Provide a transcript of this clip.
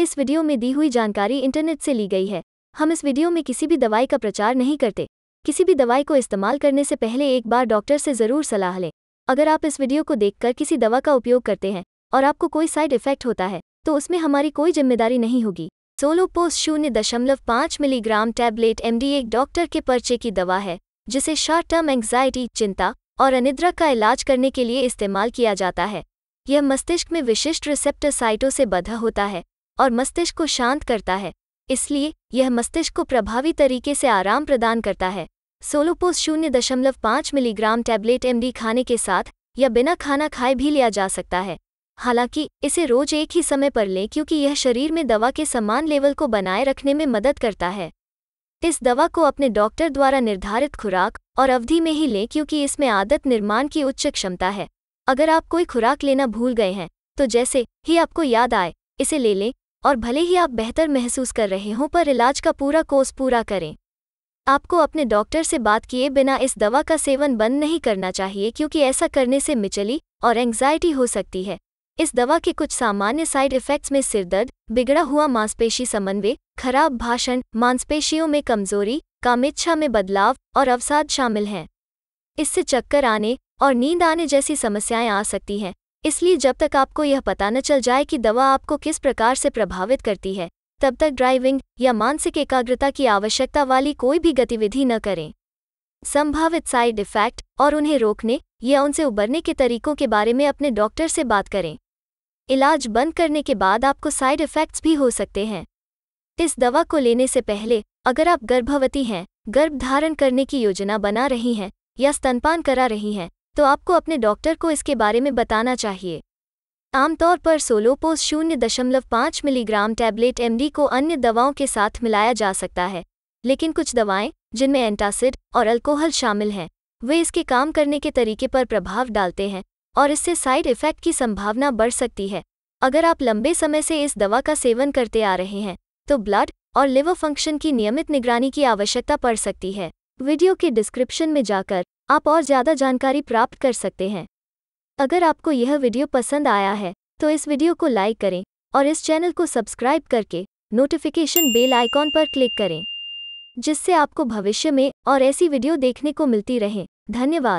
इस वीडियो में दी हुई जानकारी इंटरनेट से ली गई है हम इस वीडियो में किसी भी दवाई का प्रचार नहीं करते किसी भी दवाई को इस्तेमाल करने से पहले एक बार डॉक्टर से ज़रूर सलाह लें अगर आप इस वीडियो को देखकर किसी दवा का उपयोग करते हैं और आपको कोई साइड इफेक्ट होता है तो उसमें हमारी कोई जिम्मेदारी नहीं होगी सोलोपोस शून्य दशमलव पाँच मिलीग्राम टैबलेट एमडी एक डॉक्टर के पर्चे की दवा है जिसे शॉर्ट टर्म एंग्जाइटी चिंता और अनिद्रा का इलाज करने के लिए इस्तेमाल किया जाता है यह मस्तिष्क में विशिष्ट रिसेप्टर साइटों से बधा होता है और मस्तिष्क को शांत करता है इसलिए यह मस्तिष्क को प्रभावी तरीके से आराम प्रदान करता है सोलोपोस शून्य दशमलव पाँच मिलीग्राम टैबलेट एमडी खाने के साथ या बिना खाना खाए भी लिया जा सकता है हालांकि इसे रोज एक ही समय पर लें क्योंकि यह शरीर में दवा के समान लेवल को बनाए रखने में मदद करता है इस दवा को अपने डॉक्टर द्वारा निर्धारित खुराक और अवधि में ही लें क्योंकि इसमें आदत निर्माण की उच्च क्षमता है अगर आप कोई खुराक लेना भूल गए हैं तो जैसे ही आपको याद आए इसे ले लें और भले ही आप बेहतर महसूस कर रहे हों पर इलाज का पूरा कोर्स पूरा करें आपको अपने डॉक्टर से बात किए बिना इस दवा का सेवन बंद नहीं करना चाहिए क्योंकि ऐसा करने से मिचली और एंग्जाइटी हो सकती है इस दवा के कुछ सामान्य साइड इफ़ेक्ट्स में सिरदर्द बिगड़ा हुआ मांसपेशी समन्वय खराब भाषण मांसपेशियों में कमजोरी कामिच्छा में बदलाव और अवसाद शामिल हैं इससे चक्कर आने और नींद आने जैसी समस्याएं आ सकती हैं इसलिए जब तक आपको यह पता न चल जाए कि दवा आपको किस प्रकार से प्रभावित करती है तब तक ड्राइविंग या मानसिक एकाग्रता की आवश्यकता वाली कोई भी गतिविधि न करें संभावित साइड इफेक्ट और उन्हें रोकने या उनसे उबरने के तरीकों के बारे में अपने डॉक्टर से बात करें इलाज बंद करने के बाद आपको साइड इफेक्ट्स भी हो सकते हैं इस दवा को लेने से पहले अगर आप गर्भवती हैं गर्भ धारण करने की योजना बना रही हैं या स्तनपान करा रही हैं तो आपको अपने डॉक्टर को इसके बारे में बताना चाहिए आमतौर पर सोलोपोस शून्य दशमलव पाँच मिलीग्राम टैबलेट एमडी को अन्य दवाओं के साथ मिलाया जा सकता है लेकिन कुछ दवाएं जिनमें एंटासिड और अल्कोहल शामिल हैं वे इसके काम करने के तरीके पर प्रभाव डालते हैं और इससे साइड इफ़ेक्ट की संभावना बढ़ सकती है अगर आप लंबे समय से इस दवा का सेवन करते आ रहे हैं तो ब्लड और लिवर फंक्शन की नियमित निगरानी की आवश्यकता पड़ सकती है वीडियो के डिस्क्रिप्शन में जाकर आप और ज़्यादा जानकारी प्राप्त कर सकते हैं अगर आपको यह वीडियो पसंद आया है तो इस वीडियो को लाइक करें और इस चैनल को सब्सक्राइब करके नोटिफिकेशन बेल आइकॉन पर क्लिक करें जिससे आपको भविष्य में और ऐसी वीडियो देखने को मिलती रहें धन्यवाद